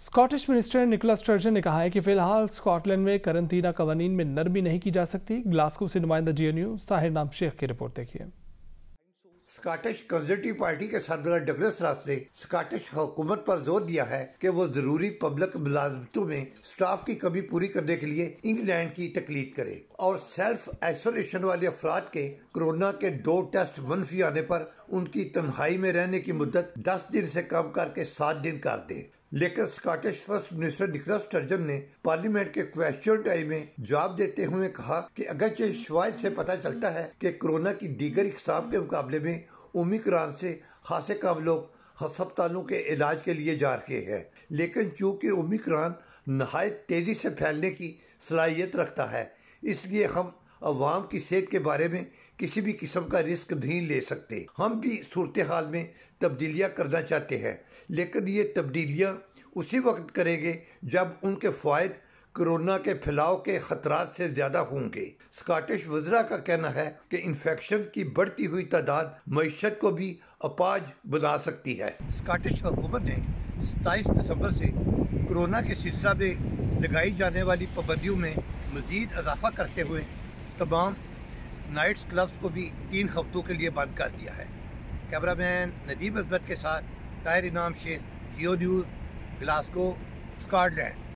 Scottish minister Nicola sturgeon ने कहा है कि फिलहाल स्कॉटलैंड में करंतना कवानीन में नरमी नहीं की जा सकती ग्लासगो से नुमाइंदा जी एन यू साहिर नाम शेख की रिपोर्ट देखिए स्कॉटिश कंजर्वेटिव पार्टी के सरबरा डगलस रास ने स्कॉटिश हुकूमत पर जोर दिया है कि वो जरूरी पब्लिक मुलाजमतों में स्टाफ की कमी पूरी करने के लिए इंग्लैंड की तकलीफ करे और सेल्फ आइसोलेशन वाले अफराद के कोरोना के दो टेस्ट मनफी आने पर उनकी तनहाई में रहने की मुद्दत दस दिन से कम करके सात दिन कर दे लेकिन Scottish first minister Nicola Sturgeon ने पार्लियामेंट के क्वेश्चन टाइम में जवाब देते हुए कहा कि अगरचे शवाद से पता चलता है कि कोरोना की दीगर इकसाम के मुकाबले में ओमिक्रॉन से खासे कम लोग हस्पतालों के इलाज के लिए जा रहे हैं लेकिन चूंकि ओमिक्रॉन नहाय तेज़ी से फैलने की सलाहियत रखता है इसलिए हम अवाम की सेहत के बारे में किसी भी किस्म का रिस्क नहीं ले सकते हम भी सूरत हाल में तब्दीलियाँ करना चाहते हैं लेकिन ये तब्दीलियाँ उसी वक्त करेंगे जब उनके फ़ायद कोरोना के फैलाव के खतरा से ज़्यादा होंगे स्काटिश वजरा का कहना है कि इन्फेक्शन की बढ़ती हुई तादाद मीशत को भी अपाज बना सकती है स्काटिश हुकूमत ने सताईस दिसंबर से कोरोना के सिलसिला में लगाई जाने वाली पाबंदियों में मजीद इजाफा करते हुए तमाम नाइट्स क्लब्स को भी तीन हफ्तों के लिए बंद कर दिया है कैमरामैन नदीम अजमत के साथ Tahir Inam Sheikh Geo news Glasgow Scotland